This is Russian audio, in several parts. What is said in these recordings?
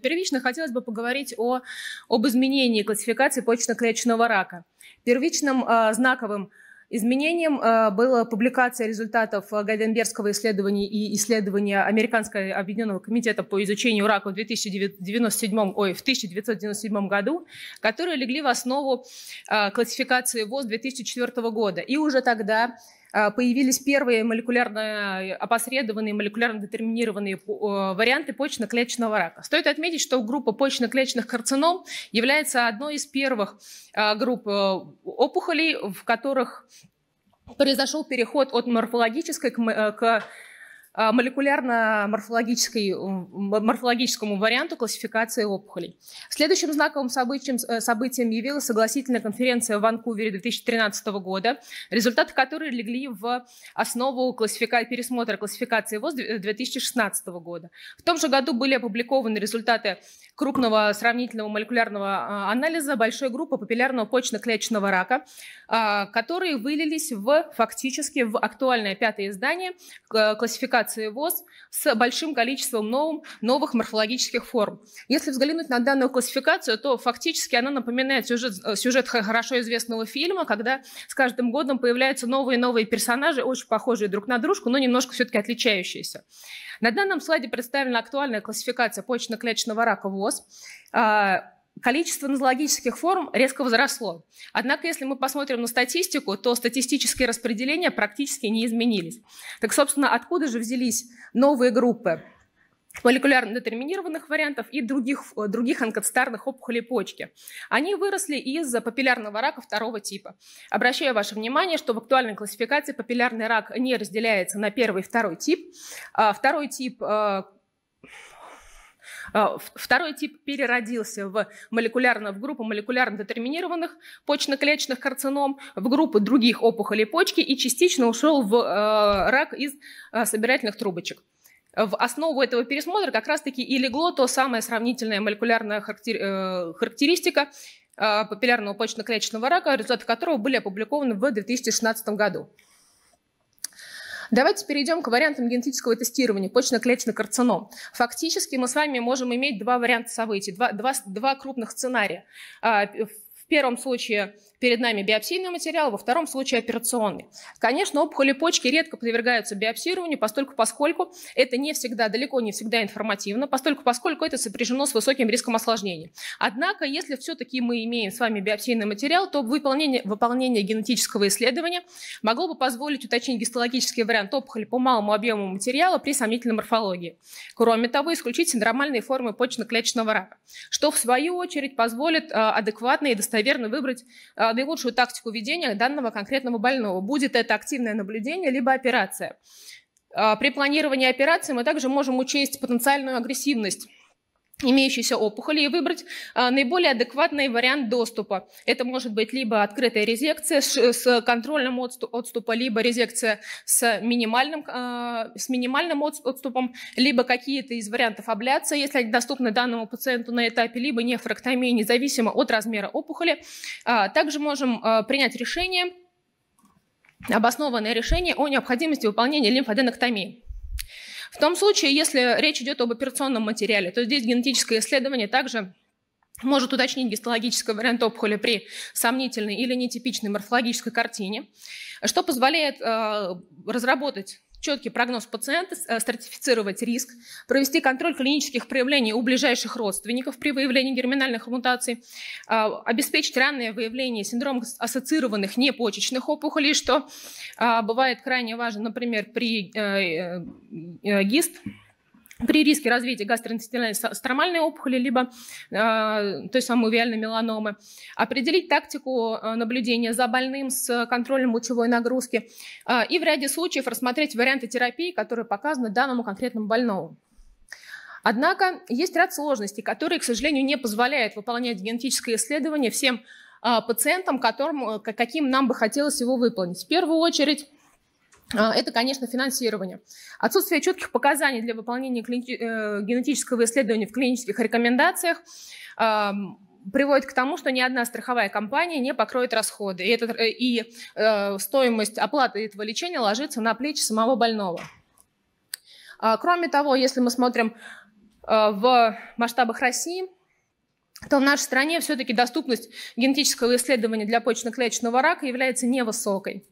Первично хотелось бы поговорить о, об изменении классификации почечно-клеточного рака. Первичным э, знаковым изменением э, была публикация результатов а, Гайденбергского исследования и исследования Американского объединенного комитета по изучению рака в, 2097, ой, в 1997 году, которые легли в основу э, классификации ВОЗ 2004 года. И уже тогда а, появились первые молекулярно опосредованные, молекулярно детерминированные э, варианты почно клеточного рака. Стоит отметить, что группа почно клеточных карцином является одной из первых а, групп э, опухолей, в которых произошел переход от морфологической к, э, к а, молекулярно-морфологическому варианту классификации опухолей. Следующим знаковым событием, э, событием явилась согласительная конференция в Ванкувере 2013 года, результаты которой легли в основу классифика... пересмотра классификации ВОЗ 2016 э, года. В том же году были опубликованы результаты крупного сравнительного молекулярного а, анализа большой группы папиллярного почно клеточного рака, а, которые вылились в, фактически в актуальное пятое издание классификации ВОЗ с большим количеством новым, новых морфологических форм. Если взглянуть на данную классификацию, то фактически она напоминает сюжет, э, сюжет хорошо известного фильма, когда с каждым годом появляются новые и новые персонажи, очень похожие друг на дружку, но немножко все-таки отличающиеся. На данном слайде представлена актуальная классификация почно клеточного рака ВОЗ, вопрос а, количество нозологических форм резко возросло. Однако, если мы посмотрим на статистику, то статистические распределения практически не изменились. Так, собственно, откуда же взялись новые группы? молекулярно детерминированных вариантов и других, э, других онкоцитарных опухолей почки. Они выросли из папиллярного рака второго типа. Обращаю ваше внимание, что в актуальной классификации папиллярный рак не разделяется на первый и второй тип. А, второй тип э, а, второй тип переродился в молекулярно, в группу молекулярно детерминированных почно клеточных карцином, в группу других опухолей почки и частично ушел в э, рак из э, собирательных трубочек. В основу этого пересмотра как раз-таки и легло то самое сравнительная молекулярная э, характеристика популярного почно клеточного рака, результаты которого были опубликованы в 2016 году. Давайте перейдем к вариантам генетического тестирования почечно-клеточный карцином. Фактически мы с вами можем иметь два варианта событий, два, два, два крупных сценария. А, в первом случае Перед нами биопсийный материал, во втором случае операционный. Конечно, опухоли почки редко подвергаются биопсированию, поскольку, поскольку это не всегда, далеко не всегда информативно, поскольку, поскольку это сопряжено с высоким риском осложнений. Однако, если все-таки мы имеем с вами биопсийный материал, то выполнение, выполнение генетического исследования могло бы позволить уточнить гистологический вариант опухоли по малому объему материала при сомнительной морфологии. Кроме того, исключить синдромальные формы почно клеточного рака, что в свою очередь позволит а, адекватно и достоверно выбрать а, наилучшую тактику ведения данного конкретного больного. Будет это активное наблюдение, либо операция. А, при планировании операции мы также можем учесть потенциальную агрессивность имеющейся опухоли и выбрать а, наиболее адекватный вариант доступа. Это может быть либо открытая резекция с, контрольным отступом, либо резекция с минимальным, а, с минимальным отступом, либо какие-то из вариантов абляции, если они доступны данному пациенту на этапе, либо нефрактомии, независимо от размера опухоли. А, также можем принять решение, обоснованное решение о необходимости выполнения лимфоденоктомии. В том случае, если речь идет об операционном материале, то здесь генетическое исследование также может уточнить гистологический вариант опухоли при сомнительной или нетипичной морфологической картине, что позволяет э, разработать четкий прогноз пациента, э, стратифицировать риск, провести контроль клинических проявлений у ближайших родственников при выявлении герминальных мутаций, а, обеспечить ранное выявление синдрома ассоциированных непочечных опухолей, что а, бывает крайне важно, например, при э, э, гист, при риске развития гастроинтестинальной стромальной опухоли, либо э, той самой увиальной меланомы. Определить тактику а, наблюдения за больным с контролем лучевой нагрузки э, и в ряде случаев рассмотреть варианты терапии, которые показаны данному конкретному больному. Однако есть ряд сложностей, которые, к сожалению, не позволяют выполнять генетическое исследование всем э, пациентам, которым, каким нам бы хотелось его выполнить. В первую очередь а, это, конечно, финансирование. Отсутствие четких показаний для выполнения э, генетического исследования в клинических рекомендациях приводит к тому, что ни одна страховая компания не покроет расходы. И, этот, э, и э, стоимость оплаты этого лечения ложится на плечи самого больного. А, кроме того, если мы смотрим в масштабах России, то в нашей стране все-таки доступность генетического исследования для почечно-клеточного рака является невысокой.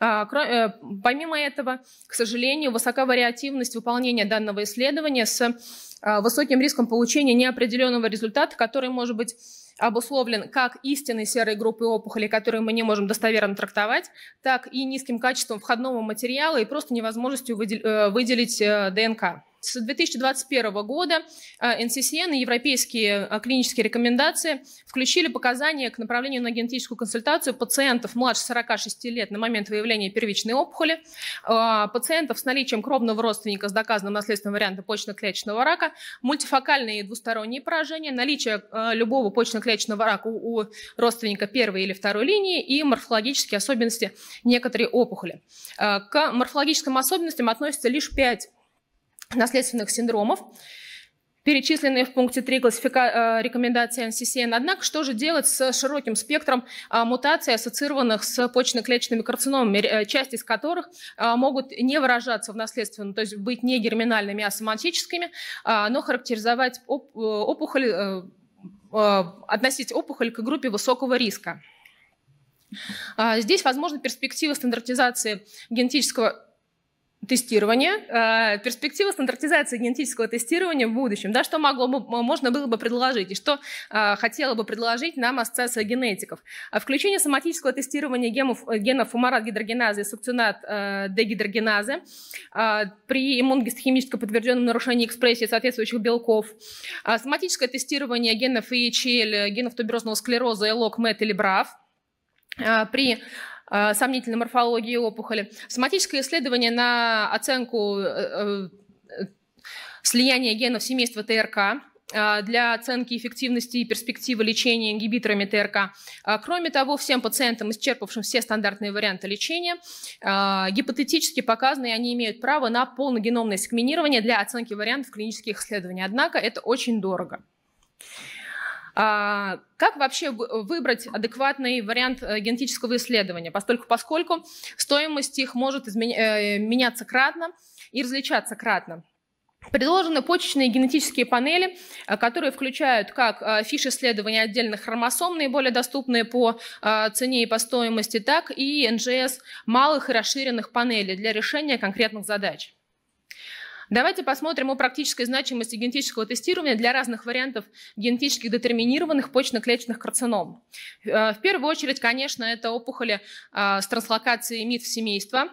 А, э, помимо этого, к сожалению, высока вариативность выполнения данного исследования с а, высоким риском получения неопределенного результата, который может быть обусловлен как истинной серой группой опухолей, которую мы не можем достоверно трактовать, так и низким качеством входного материала и просто невозможностью э, выделить э, ДНК. С 2021 года НССН э, и европейские э, клинические рекомендации включили показания к направлению на генетическую консультацию пациентов младше 46 лет на момент выявления первичной опухоли, э, пациентов с наличием кровного родственника с доказанным наследственным вариантом почечно-клеточного рака, мультифокальные и двусторонние поражения, наличие любого почечно-клеточного рака у родственника первой или второй линии и морфологические особенности некоторой опухоли. К морфологическим особенностям относятся лишь 5 наследственных синдромов, перечисленные в пункте 3 классифика... Э, рекомендации NCCN. Однако, что же делать с широким спектром а, мутаций, ассоциированных с почечно-клеточными карциномами, э, часть из которых а, могут не выражаться в наследственном, то есть быть не герминальными, а соматическими, а, но характеризовать э, опухоль, относить опухоль к группе высокого риска. Здесь возможны перспективы стандартизации генетического тестирования, э, перспектива стандартизации генетического тестирования в будущем, да, что могло бы, можно было бы предложить и что э, хотела бы предложить нам ассоциация генетиков. А включение соматического тестирования гемов, э, генов фумарат гидрогеназы и сукцинат дегидрогеназы при иммуногистохимически подтвержденном нарушении экспрессии соответствующих белков. А соматическое тестирование генов ИЧЛ, генов туберозного склероза, ЭЛОК, МЭТ или БРАВ при Э, сомнительной морфологии опухоли. Соматическое исследование на оценку э, э, слияния генов семейства ТРК для оценки эффективности и перспективы лечения ингибиторами ТРК. Кроме того, всем пациентам, исчерпавшим все стандартные варианты лечения, гипотетически показаны, и они имеют право на полногеномное секвенирование для оценки вариантов клинических исследований. Однако это очень дорого. А, как вообще выбрать адекватный вариант э, генетического исследования, поскольку, поскольку стоимость их может изменя- э, меняться кратно и различаться кратно? Предложены почечные генетические панели, э, которые включают как фиш-исследования отдельных хромосом, наиболее доступные по цене и по стоимости, так и НЖС малых и расширенных панелей для решения конкретных задач. Давайте посмотрим о практической значимости генетического тестирования для разных вариантов генетически детерминированных почечно-клеточных карцином. Э, в первую очередь, конечно, это опухоли э, с транслокацией МИД в семейство,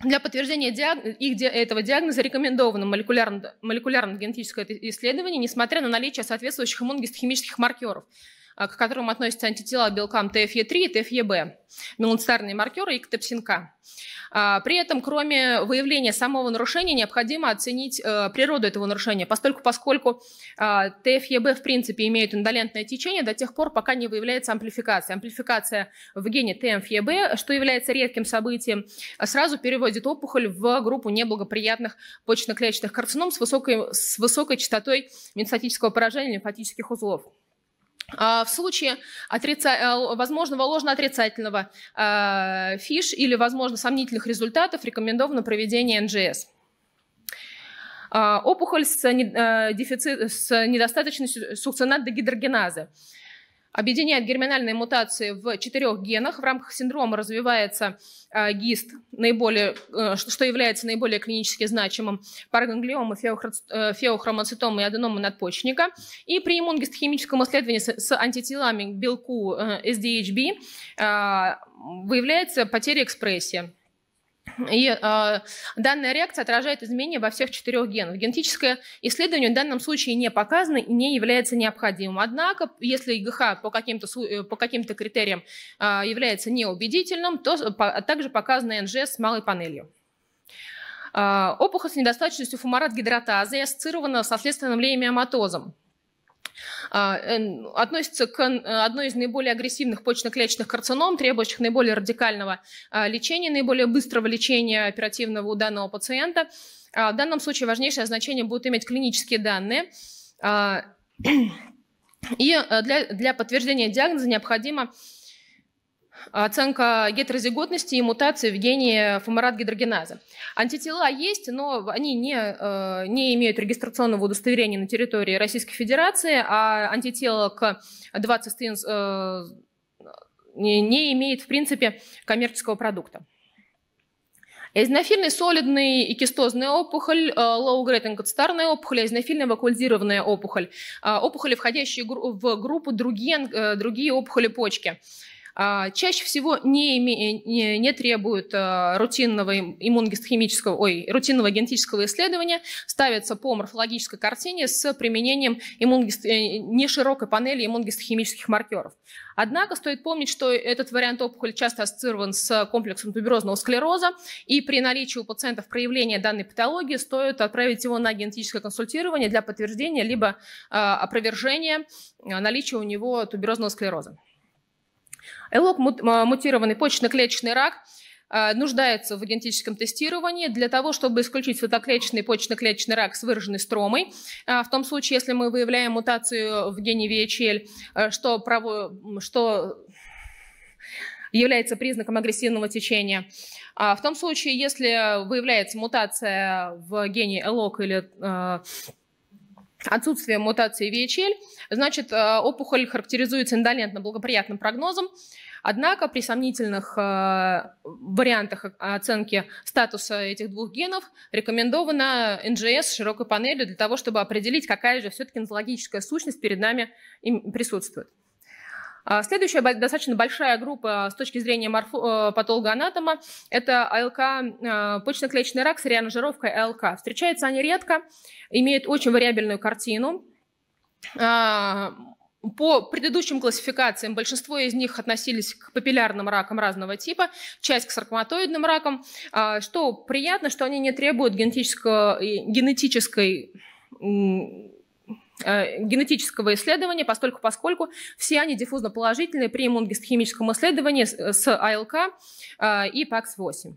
для подтверждения их этого диагноза рекомендовано молекулярно-генетическое исследование, несмотря на наличие соответствующих иммуногистохимических маркеров. А, к которым относятся антитела к белкам ТФЕ3 и ТФЕБ, нуансарные маркеры и катепсинка. А, при этом, кроме выявления самого нарушения, необходимо оценить э, природу этого нарушения, поскольку, поскольку а, ТФЕБ в принципе имеет индолентное течение до тех пор, пока не выявляется амплификация. Амплификация в гене ТМФЕБ, что является редким событием, сразу переводит опухоль в группу неблагоприятных почечно-клеточных карцином с высокой, с высокой частотой метастатического поражения лимфатических узлов. А, в случае отрица... Э, возможного ложно-отрицательного э, фиш или, возможно, сомнительных результатов рекомендовано проведение НЖС. А, опухоль с, э, дефицит... с недостаточностью сукцинат дегидрогеназы объединяет герминальные мутации в четырех генах. В рамках синдрома развивается э, гист, наиболее, э, что является наиболее клинически значимым, параганглиома, э, феохромоцитомы, и аденома надпочечника. И при иммунгистохимическом исследовании с антителами к белку SDHB выявляется потеря экспрессии. И э, данная реакция отражает изменения во всех четырех генах. Генетическое исследование в данном случае не показано и не является необходимым. Однако, если ИГХ по каким-то, э, по каким критериям э, является неубедительным, то по, а также показано НЖС с малой панелью. Э, опухоль с недостаточностью фумарат гидратазы ассоциирована со следственным леймиоматозом. А, относится к э, одной из наиболее агрессивных почно клеточных карцином, требующих наиболее радикального а, лечения, наиболее быстрого лечения оперативного у данного пациента. А, в данном случае важнейшее значение будут иметь клинические данные. И э, для, для подтверждения диагноза необходимо оценка гетерозиготности и мутации в гене фумарат-гидрогеназа. Антитела есть, но они не, э, не имеют регистрационного удостоверения на территории Российской Федерации, а антитела к 20 стенс э, не имеет, в принципе, коммерческого продукта. Эзинофильный солидный и кистозная опухоль, э, low-grade инкацитарная опухоль, эзинофильная вакуолизированная опухоль, опухоли, входящие в группу другие, другие опухоли почки – а, чаще всего не, име, не, не требуют а, рутинного иммуногистохимического, ой, рутинного генетического исследования, ставятся по морфологической картине с применением иммунгист... Э, неширокой панели иммуногистохимических маркеров. Однако стоит помнить, что этот вариант опухоли часто ассоциирован с комплексом туберозного склероза, и при наличии у пациентов проявления данной патологии стоит отправить его на генетическое консультирование для подтверждения либо а, опровержения наличия у него туберозного склероза. Элок мутированный почечно-клеточный рак э, нуждается в генетическом тестировании для того, чтобы исключить фотоклеточный почечно-клеточный рак с выраженной стромой. Э, в том случае, если мы выявляем мутацию в гене VHL, э, что, право, что является признаком агрессивного течения. А в том случае, если выявляется мутация в гене ЭЛОК или отсутствие мутации VHL, значит, э, опухоль характеризуется индолентно благоприятным прогнозом, Однако при сомнительных э, вариантах оценки статуса этих двух генов рекомендована NGS широкой панелью для того, чтобы определить, какая же все-таки нозологическая сущность перед нами присутствует. А, следующая достаточно большая группа а, с точки зрения морфо- а, патологоанатома – это АЛК, почно-клеточный рак с реанажировкой АЛК. Встречаются они редко, имеют очень вариабельную картину. По предыдущим классификациям большинство из них относились к папиллярным ракам разного типа, часть к саркоматоидным ракам. Что приятно, что они не требуют генетической Э, генетического исследования, поскольку, поскольку все они диффузно положительные при иммуногистохимическом исследовании с э, АЛК э, и ПАКС-8.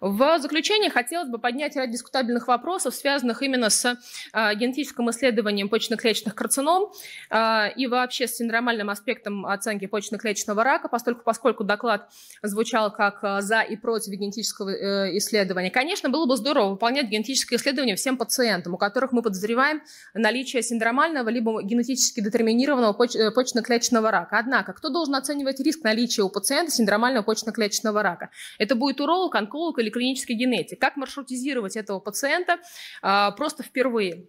В заключение хотелось бы поднять ряд дискутабельных вопросов, связанных именно с а, генетическим исследованием почечно-клеточных карцином а, и вообще с синдромальным аспектом оценки почечно-клеточного рака, поскольку, поскольку доклад звучал как а, «за» и «против» генетического э, исследования. Конечно, было бы здорово выполнять генетическое исследование всем пациентам, у которых мы подозреваем наличие синдромального либо генетически детерминированного э, почечно-клеточного рака. Однако, кто должен оценивать риск наличия у пациента синдромального почечно-клеточного рака? Это будет уролог, онколог поликлинической генетики. Как маршрутизировать этого пациента а, просто впервые?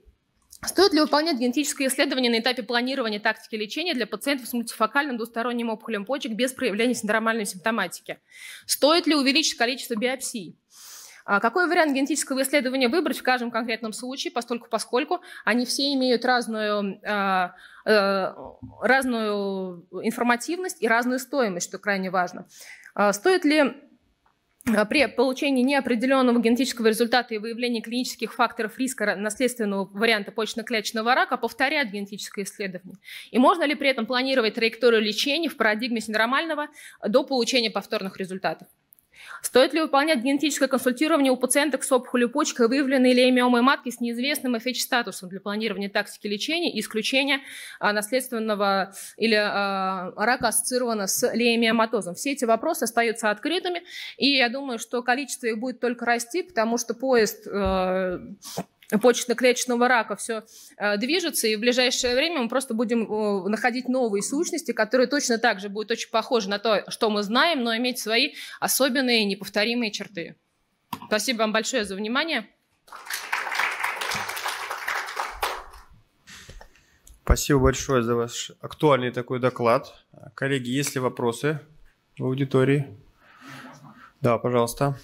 Стоит ли выполнять генетическое исследование на этапе планирования тактики лечения для пациентов с мультифокальным двусторонним опухолем почек без проявления синдромальной симптоматики? Стоит ли увеличить количество биопсий? А, какой вариант генетического исследования выбрать в каждом конкретном случае, поскольку, поскольку они все имеют разную, а, э, разную информативность и разную стоимость, что крайне важно. Стоит ли а, при получении неопределенного генетического результата и выявлении клинических факторов риска наследственного варианта почечно-клеточного рака повторяют генетическое исследование? И можно ли при этом планировать траекторию лечения в парадигме синдромального до получения повторных результатов? Стоит ли выполнять генетическое консультирование у пациенток с опухолью почки выявленной или миомой матки с неизвестным FH-статусом для планирования тактики лечения и исключения а, наследственного или а, рака ассоциированного с леймиоматозом? Все эти вопросы остаются открытыми, и я думаю, что количество их будет только расти, потому что поезд... А, почечно-клеточного рака все э, движется, и в ближайшее время мы просто будем э, находить новые сущности, которые точно так же будут очень похожи на то, что мы знаем, но иметь свои особенные неповторимые черты. Спасибо вам большое за внимание. Спасибо большое за ваш актуальный такой доклад. Коллеги, есть ли вопросы в аудитории? Да, пожалуйста.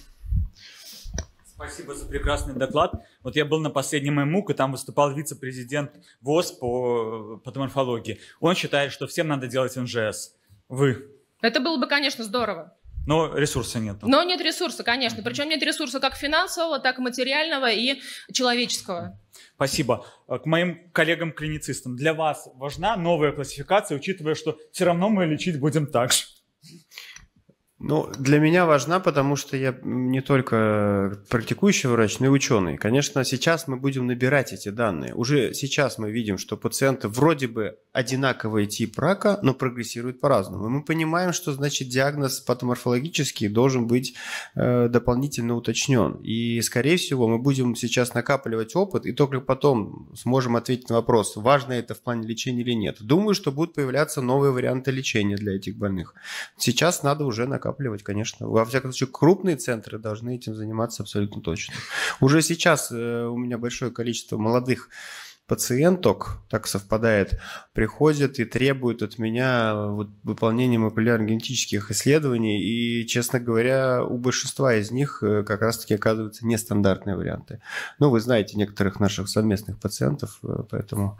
Спасибо за прекрасный доклад. Вот я был на последнем ММУК, и там выступал вице-президент ВОЗ по патоморфологии. Он считает, что всем надо делать НЖС. Вы? Это было бы, конечно, здорово. Но ресурса нет. Но нет ресурса, конечно. Причем нет ресурса как финансового, так и материального и человеческого. Спасибо. Э, к моим коллегам-клиницистам. Для вас важна новая классификация, учитывая, что все равно мы лечить будем так же. Ну, для меня важна, потому что я не только практикующий врач, но и ученый. Конечно, сейчас мы будем набирать эти данные. Уже сейчас мы видим, что пациенты вроде бы одинаковый тип рака, но прогрессируют по-разному. мы понимаем, что значит диагноз патоморфологический должен быть э, дополнительно уточнен. И, скорее всего, мы будем сейчас накапливать опыт, и только потом сможем ответить на вопрос, важно это в плане лечения или нет. Думаю, что будут появляться новые варианты лечения для этих больных. Сейчас надо уже накапливать накапливать, конечно. Во всяком случае, крупные центры должны этим заниматься абсолютно точно. Уже сейчас э, у меня большое количество молодых пациенток, так совпадает, приходят и требуют от меня вот выполнения молекулярно-генетических исследований, и, честно говоря, у большинства из них э, как раз-таки оказываются нестандартные варианты. Ну, вы знаете некоторых наших совместных пациентов, э, поэтому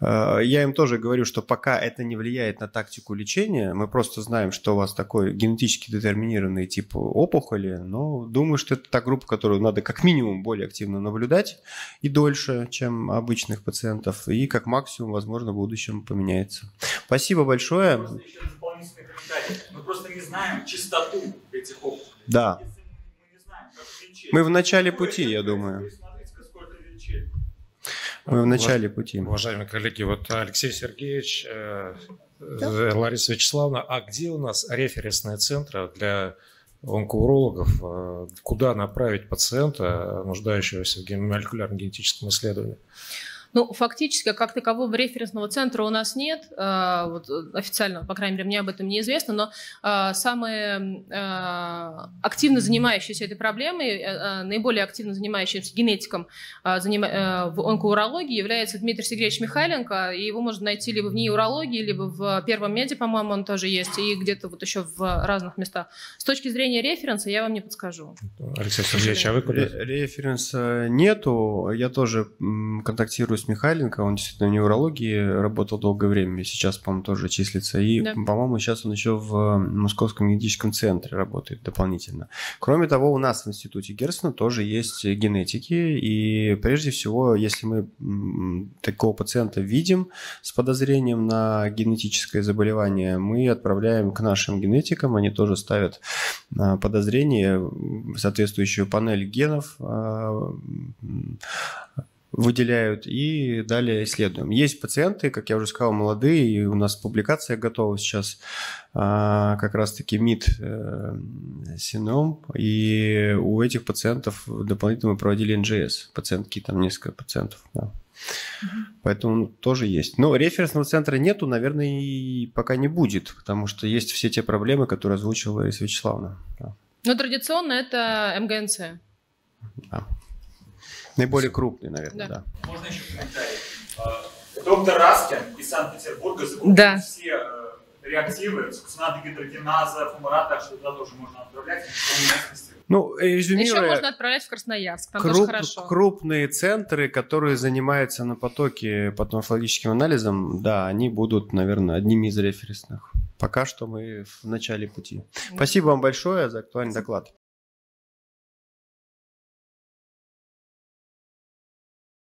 э, я им тоже говорю, что пока это не влияет на тактику лечения, мы просто знаем, что у вас такой генетически детерминированный тип опухоли, но думаю, что это та группа, которую надо как минимум более активно наблюдать и дольше, чем обычных этих пациентов. И как максимум, возможно, в будущем поменяется. Спасибо большое. Мы просто не знаем чистоту этих опухолей. Да. мы, в начале пути, я думаю. Мы в начале пути. Уважаемые коллеги, вот Алексей Сергеевич, э, да? Э, Лариса Вячеславовна, а где у нас референсные центры для онкоурологов? Э, куда направить пациента, нуждающегося в молекулярно-генетическом исследовании? Ну, фактически, как такового референсного центра у нас нет, а, вот, э, официально, по крайней мере, мне об этом не известно, но а, самые а, активно занимающиеся этой проблемой, э, наиболее активно занимающимся генетиком э, в онкоурологии является Дмитрий Сергеевич Михайленко, и его можно найти либо в НИИ урологии, либо в Первом меди, по-моему, он тоже есть, и где-то вот еще в разных местах. С точки зрения референса я вам не подскажу. Алексей Сергеевич, а вы куда? Референса нету, я тоже контактирую Кость Михайленко, он действительно в неврологии работал долгое время, сейчас, по-моему, тоже числится. И, да. по-моему, сейчас он еще в э, Московском медицинском центре работает дополнительно. Кроме того, у нас в институте Герцена тоже есть генетики, и прежде всего, если мы такого пациента видим с подозрением на генетическое заболевание, мы отправляем к нашим генетикам, они тоже ставят э, подозрение, соответствующую панель генов, э, выделяют и далее исследуем. Есть пациенты, как я уже сказал, молодые, и у нас публикация готова сейчас, а, как раз-таки МИД э, сином, и у этих пациентов дополнительно мы проводили НЖС, пациентки, там несколько пациентов, да. Поэтому тоже есть. Но референсного центра нету, наверное, и пока не будет, потому что есть все те проблемы, которые озвучила Лариса Вячеславовна. Да. Но традиционно это МГНЦ. Да. Наиболее крупный, наверное, да. да. Можно еще комментарий? А, доктор Раскин из Санкт-Петербурга закупил да. все э, реактивы, сукцинаты гидрогеназа, фумарат, так что туда тоже можно отправлять. Ну, резюмируя, э, Еще можно отправлять в Красноярск, там круп, тоже хорошо. Крупные центры, которые занимаются на потоке патоморфологическим анализом, да, они будут, наверное, одними из референсных. Пока что мы в начале пути. Спасибо вам большое за актуальный доклад.